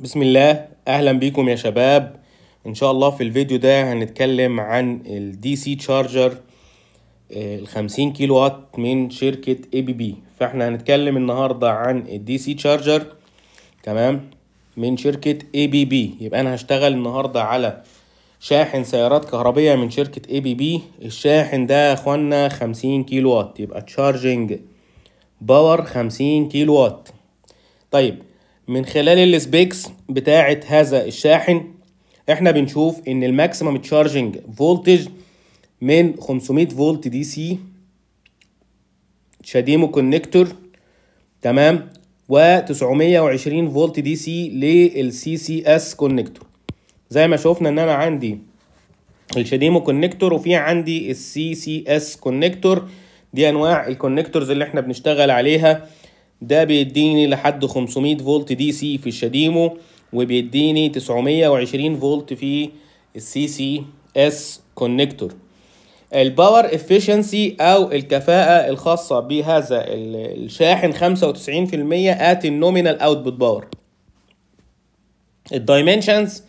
بسم الله اهلا بيكم يا شباب ان شاء الله في الفيديو ده هنتكلم عن الدي سي تشارجر ال 50 آه، كيلو وات من شركه اي بي بي فاحنا هنتكلم النهارده عن الدي سي تشارجر تمام من شركه اي بي بي يبقى انا هشتغل النهارده على شاحن سيارات كهربيه من شركه اي بي بي الشاحن ده يا اخوانا 50 كيلو وات يبقى تشارجنج باور 50 كيلو وات طيب من خلال السبيكس بتاعة هذا الشاحن احنا بنشوف ان الماكسيمم تشارجنج فولتج من 500 فولت دي سي شاديمو كونكتور تمام و 920 فولت دي سي للسي سي اس كونكتور زي ما شفنا ان انا عندي الشاديمو كونكتور وفي عندي السي سي اس كونكتور دي انواع الكونكتورز اللي احنا بنشتغل عليها ده بيديني لحد 500 فولت دي سي في الشديمو وبيديني 920 فولت في السي سي اس كونكتور الباور افيشنسي او الكفاءة الخاصة بهذا الشاحن 95% ات النومينال اوتبوت باور الدايمنشنز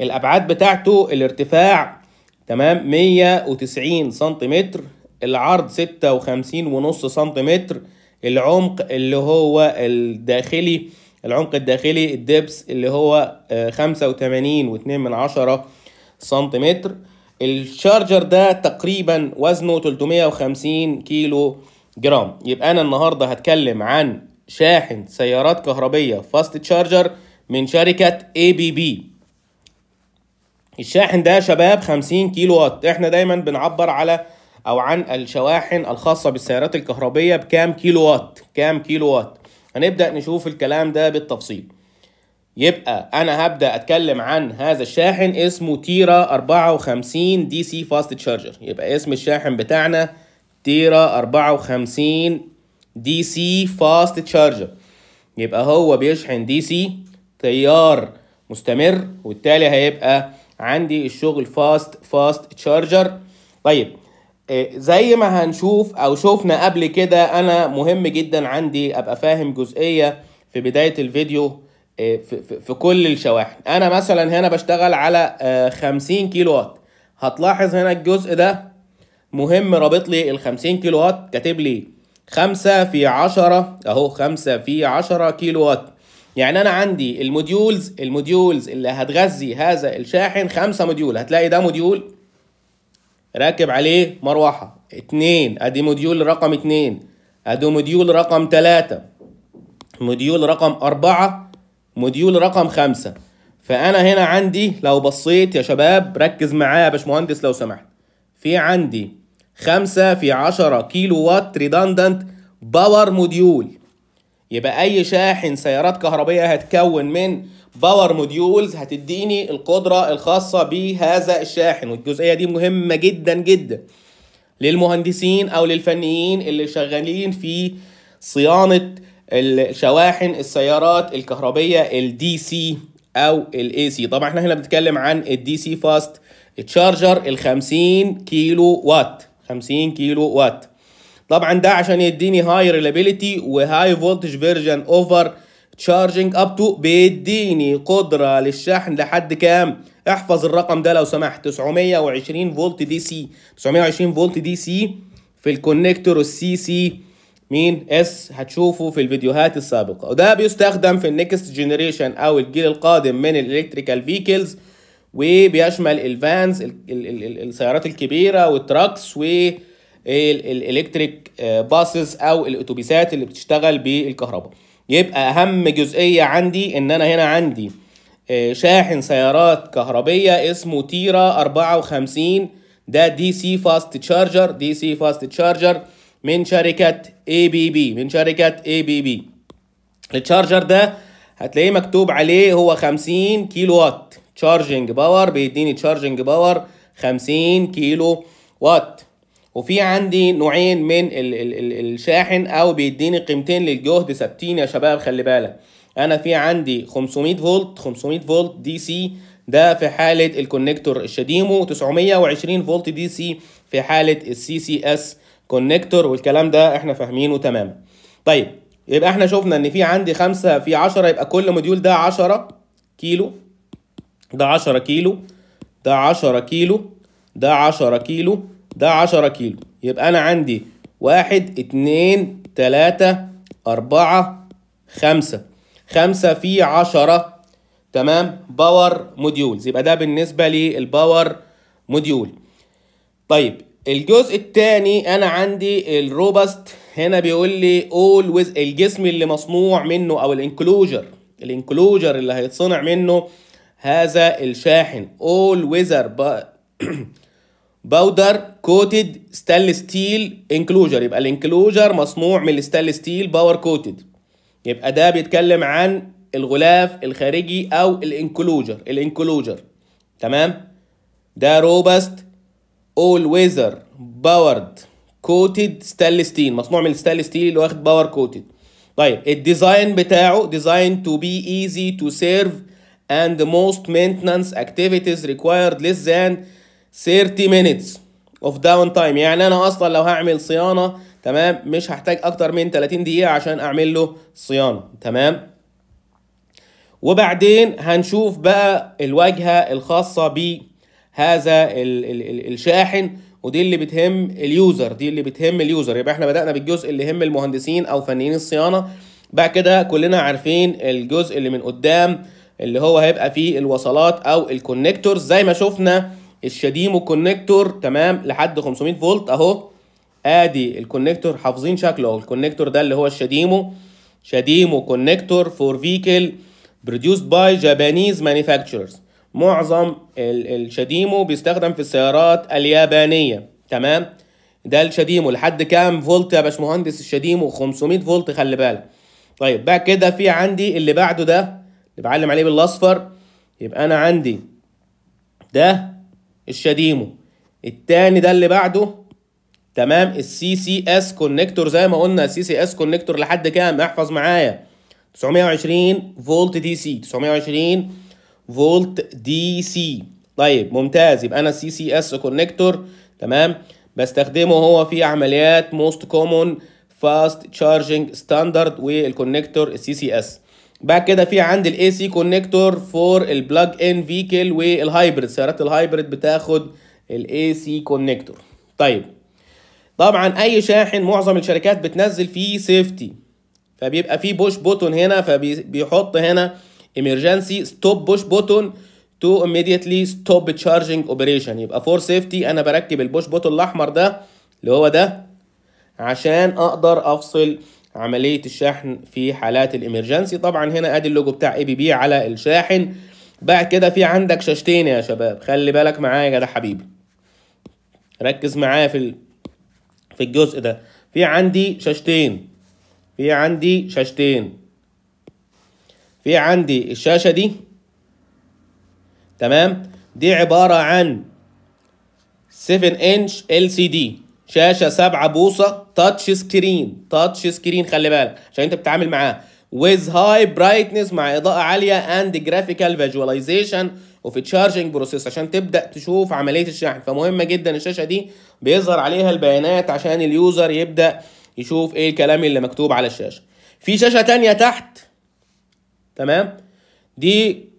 الابعاد بتاعته الارتفاع تمام 190 سنتيمتر العرض 56 ونص سنتيمتر العمق اللي هو الداخلي العمق الداخلي الدبس اللي هو آه، خمسة وتمانين واتنين من عشرة سنتيمتر الشارجر ده تقريبا وزنه 350 كيلو جرام يبقى انا النهارده هتكلم عن شاحن سيارات كهربيه فاست تشارجر من شركه اي بي بي الشاحن ده شباب 50 كيلو وات احنا دايما بنعبر على او عن الشواحن الخاصه بالسيارات الكهربيه بكام كيلو وات كام كيلو وات هنبدا نشوف الكلام ده بالتفصيل يبقى انا هبدا اتكلم عن هذا الشاحن اسمه تيرا 54 دي سي فاست تشارجر يبقى اسم الشاحن بتاعنا تيرا 54 دي سي فاست تشارجر يبقى هو بيشحن دي سي تيار مستمر وبالتالي هيبقى عندي الشغل فاست فاست تشارجر طيب إيه، زي ما هنشوف او شفنا قبل كده انا مهم جدا عندي ابقى فاهم جزئيه في بدايه الفيديو إيه، في كل الشواحن انا مثلا هنا بشتغل على 50 آه، كيلو وات هتلاحظ هنا الجزء ده مهم رابط لي ال 50 كيلو وات كاتب لي 5 في 10 اهو 5 في 10 كيلو وات يعني انا عندي الموديولز الموديولز اللي هتغذي هذا الشاحن 5 موديول هتلاقي ده موديول راكب عليه مروحه اتنين ادي موديول رقم اتنين ادي موديول رقم تلاتة موديول رقم اربعة موديول رقم خمسة فانا هنا عندي لو بصيت يا شباب ركز معايا يا باشمهندس لو سمحت في عندي خمسة في عشرة كيلو وات ريدندنت باور موديول يبقى اي شاحن سيارات كهربية هتكون من باور موديولز هتديني القدرة الخاصة بهذا الشاحن والجزئية دي مهمة جدا جدا للمهندسين او للفنيين اللي شغالين في صيانة الشواحن السيارات الكهربية الدي سي او الاي سي طبعا احنا هنا بنتكلم عن الدي سي فاست تشارجر ال 50 كيلو وات 50 كيلو وات طبعا ده عشان يديني هاي ريلابيلتي وهاي فولتج فيرجن اوفر تشارجنج اب تو بيديني قدره للشحن لحد كام احفظ الرقم ده لو سمحت 920 فولت دي سي 920 فولت دي سي في الكونكتور السي سي مين اس هتشوفه في الفيديوهات السابقه وده بيستخدم في النكست جينيريشن او الجيل القادم من الالكتريكال فيكلز وبيشمل الفانز السيارات الكبيره والتراكس و الالكتريك باسز آه، او الاتوبيسات اللي بتشتغل بالكهرباء يبقى اهم جزئيه عندي ان انا هنا عندي آه، شاحن سيارات كهربيه اسمه تيرا 54 ده دي سي فاست تشارجر دي سي فاست تشارجر من شركه اي بي بي من شركه اي بي بي التشارجر ده هتلاقيه مكتوب عليه هو 50 كيلو وات تشارجنج باور بيديني تشارجنج باور 50 كيلو وات وفي عندي نوعين من ال ال ال الشاحن او بيديني قيمتين للجهد ثابتين يا شباب خلي بالك انا في عندي 500 فولت 500 فولت دي سي ده في حاله الكونكتور الشديمو 920 فولت دي سي في حاله السي سي اس كونكتور والكلام ده احنا فاهمينه تماما طيب يبقى احنا شفنا ان في عندي 5 في 10 يبقى كل موديول ده 10 كيلو ده 10 كيلو ده 10 كيلو ده 10 كيلو ده 10 كيلو يبقى انا عندي واحد اتنين تلاتة أربعة خمسة خمسة في عشرة تمام باور موديولز يبقى ده بالنسبة للباور موديول طيب الجزء الثاني انا عندي الروبست هنا بيقول لي ويز الجسم اللي مصنوع منه او الانكلوجر الانكلوجر اللي هيتصنع منه هذا الشاحن اول ويزر باودر كوتد ستانلس ستيل انكلوجر يبقى الانكلوجر مصنوع من الستانلس ستيل باور كوتد يبقى ده بيتكلم عن الغلاف الخارجي او الانكلوجر الانكلوجر تمام ده روبست اول ويزر باورد كوتد ستانلس ستيل مصنوع من الستانلس ستيل اللي واخد باور كوتد طيب الديزاين بتاعه ديزاين تو بي ايزي تو سيرف and most maintenance activities required less than 30 minutes of downtime يعني انا اصلا لو هعمل صيانه تمام مش هحتاج اكتر من 30 دقيقه عشان اعمل له صيانه تمام وبعدين هنشوف بقى الواجهه الخاصه بهذا ال ال الشاحن ودي اللي بتهم اليوزر دي اللي بتهم اليوزر يبقى احنا بدانا بالجزء اللي يهم المهندسين او فنيين الصيانه بعد كده كلنا عارفين الجزء اللي من قدام اللي هو هيبقى فيه الوصلات او الكونكتورز زي ما شفنا الشديمو كونكتور تمام لحد 500 فولت اهو ادي الكونكتور حافظين شكله اهو الكونكتور ده اللي هو الشديمو شديمو كونكتور فور فيكل produced باي جابانيز مانيفاكتشرز معظم الشديمو بيستخدم في السيارات اليابانيه تمام ده الشديمو لحد كام فولت يا باشمهندس الشديمو 500 فولت خلي بالك طيب بعد كده في عندي اللي بعده ده اللي بعلم عليه بالاصفر يبقى انا عندي ده الشاديمو التاني ده اللي بعده تمام السي سي اس كونكتور زي ما قلنا السي سي اس كونكتور لحد كام احفظ معايا 920 فولت دي سي 920 فولت دي سي طيب ممتاز يبقى انا السي سي اس كونكتور تمام بستخدمه هو في عمليات موست كومون فاست تشارجنج ستاندرد والكونكتور السي سي اس بعد كده في عندي الاي سي كونكتور فور البلاج ان فيكل والهايبرد سيارات الهايبرد بتاخد الاي سي كونكتور طيب طبعا اي شاحن معظم الشركات بتنزل فيه سيفتي فبيبقى فيه بوش بوتون هنا فبيحط هنا emergency stop push button to immediately stop charging operation يبقى فور سيفتي انا بركب البوش بوتون الاحمر ده اللي هو ده عشان اقدر افصل عمليه الشحن في حالات الامرجنسي طبعا هنا ادي اللوجو بتاع اي بي بي على الشاحن بعد كده في عندك شاشتين يا شباب خلي بالك معايا يا جدع حبيبي ركز معايا في ال... في الجزء ده في عندي شاشتين في عندي شاشتين في عندي الشاشة دي تمام دي عبارة عن 7 انش ال سي دي شاشه 7 بوصه تاتش سكرين تاتش سكرين خلي بالك عشان انت بتتعامل معاه ويز هاي برايتنس مع اضاءه عاليه اند جرافيكال فيجواليزيشن وفي تشارجنج بروسيس عشان تبدا تشوف عمليه الشحن فمهمه جدا الشاشه دي بيظهر عليها البيانات عشان اليوزر يبدا يشوف ايه الكلام اللي مكتوب على الشاشه في شاشه تانية تحت تمام دي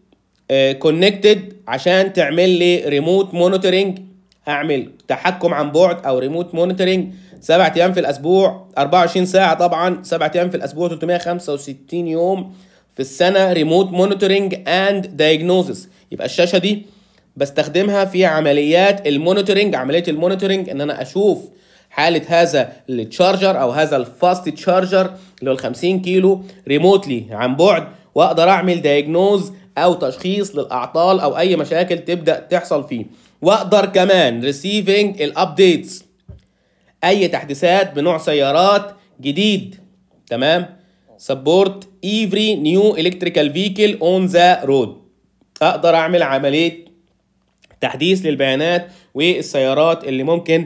كونكتد آه، عشان تعمل لي ريموت مونيتورنج اعمل تحكم عن بعد او ريموت مونيتورنج سبع ايام في الاسبوع 24 ساعه طبعا سبع ايام في الاسبوع 365 يوم في السنه ريموت مونيتورنج اند دايجنوزس يبقى الشاشه دي بستخدمها في عمليات المونيتورنج عمليه المونيتورنج ان انا اشوف حاله هذا التشارجر او هذا الفاست تشارجر اللي هو ال 50 كيلو ريموتلي عن بعد واقدر اعمل دايجنوز او تشخيص للاعطال او اي مشاكل تبدا تحصل فيه واقدر كمان ريسيفنج الابديتس اي تحديثات بنوع سيارات جديد تمام سبورت ايفري نيو الكتريكال فيكل اون ذا رود اقدر اعمل عمليه تحديث للبيانات والسيارات اللي ممكن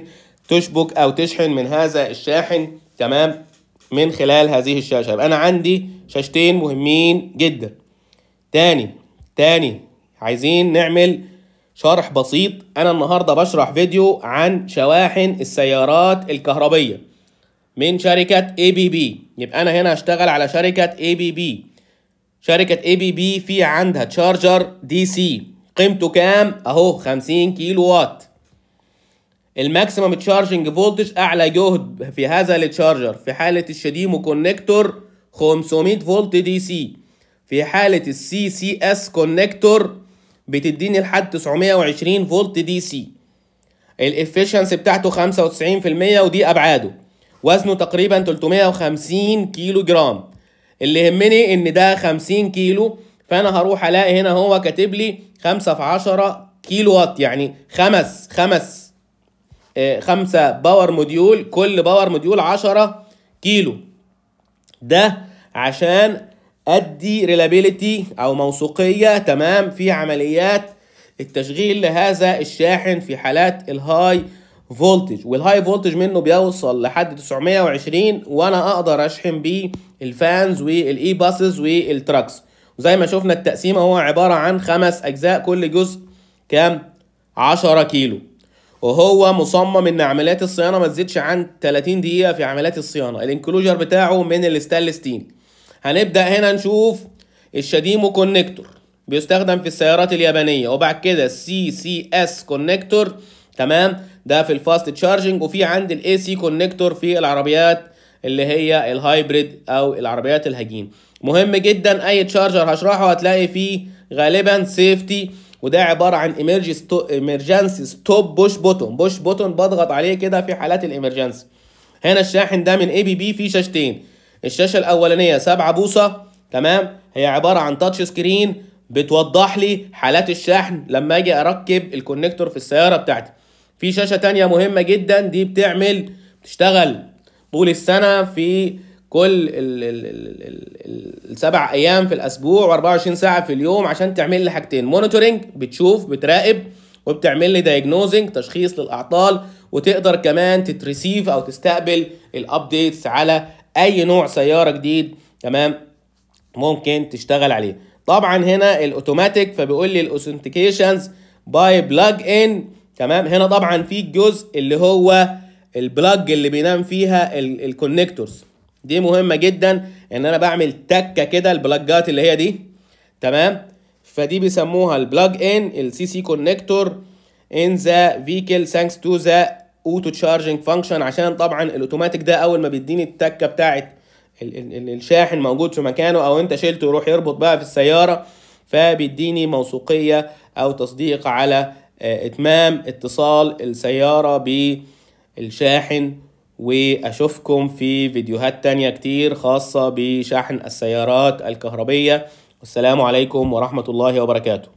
تشبك او تشحن من هذا الشاحن تمام من خلال هذه الشاشه يبقى انا عندي شاشتين مهمين جدا تاني تاني عايزين نعمل شرح بسيط انا النهارده بشرح فيديو عن شواحن السيارات الكهربيه من شركه اي بي بي يبقى انا هنا هشتغل على شركه اي بي بي شركه اي بي بي في عندها تشارجر دي سي قيمته كام اهو 50 كيلو وات الماكسيمم تشارجنج فولتج اعلى جهد في هذا التشارجر في حاله الشديمو كونكتور 500 فولت دي سي في حاله السي سي اس كونكتور بتديني لحد 920 فولت دي سي الافشنسي بتاعته 95% ودي ابعاده وزنه تقريبا 350 كيلو جرام اللي يهمني ان ده 50 كيلو فانا هروح الاقي هنا هو كاتب لي 5 في 10 كيلو وات يعني خمس خمس آه خمسة باور موديول كل باور موديول 10 كيلو ده عشان ادي ريلابيلتي او موثوقيه تمام في عمليات التشغيل لهذا الشاحن في حالات الهاي فولتج والهاي فولتج منه بيوصل لحد 920 وانا اقدر اشحن بيه الفانز والاي باسز والتراكس وزي ما شفنا التقسيمه هو عباره عن خمس اجزاء كل جزء كام 10 كيلو وهو مصمم ان عمليات الصيانه ما تزيدش عن 30 دقيقه في عمليات الصيانه الانكلوجر بتاعه من الستانلس ستيل هنبدأ هنا نشوف الشاديمو كونكتور بيستخدم في السيارات اليابانية وبعد كده السي سي اس كونكتور تمام ده في الفاست تشارجنج وفي عند الاي سي كونكتور في العربيات اللي هي الهايبريد او العربيات الهجين مهم جدا اي تشارجر هشرحه هتلاقي فيه غالبا سيفتي وده عباره عن ايمرجي ايمرجنسي ستوب بوش بوتون بوش بوتون بضغط عليه كده في حالات الامرجنسي هنا الشاحن ده من اي بي بي فيه شاشتين الشاشه الاولانيه 7 بوصه تمام هي عباره عن تاتش سكرين بتوضح لي حالات الشحن لما اجي اركب الكونكتور في السياره بتاعتي في شاشه تانية مهمه جدا دي بتعمل بتشتغل طول السنه في كل السبع ايام في الاسبوع و24 ساعه في اليوم عشان تعمل لي حاجتين مونيتورنج بتشوف بتراقب وبتعمل لي دايجنوزنج تشخيص للاعطال وتقدر كمان تتريسيف او تستقبل الابديتس على اي نوع سياره جديد تمام ممكن تشتغل عليه طبعا هنا الاوتوماتيك فبيقول لي الاوثنتيكيشنز باي بلاج ان تمام هنا طبعا في الجزء اللي هو البلاج اللي بينام فيها الكونكتورز دي مهمه جدا ان انا بعمل تكه كده البلاجات اللي هي دي تمام فدي بيسموها البلاج ان السي سي كونكتور ان ذا فيكل ثانكس تو ذا اوتو تشارجنج فانكشن عشان طبعا الاوتوماتيك ده اول ما بيديني التكه بتاعت ال ال الشاحن موجود في مكانه او انت شلته يروح يربط بقى في السياره فبيديني موثوقيه او تصديق على آه، اتمام اتصال السياره بالشاحن واشوفكم في فيديوهات تانية كتير خاصه بشحن السيارات الكهربيه والسلام عليكم ورحمه الله وبركاته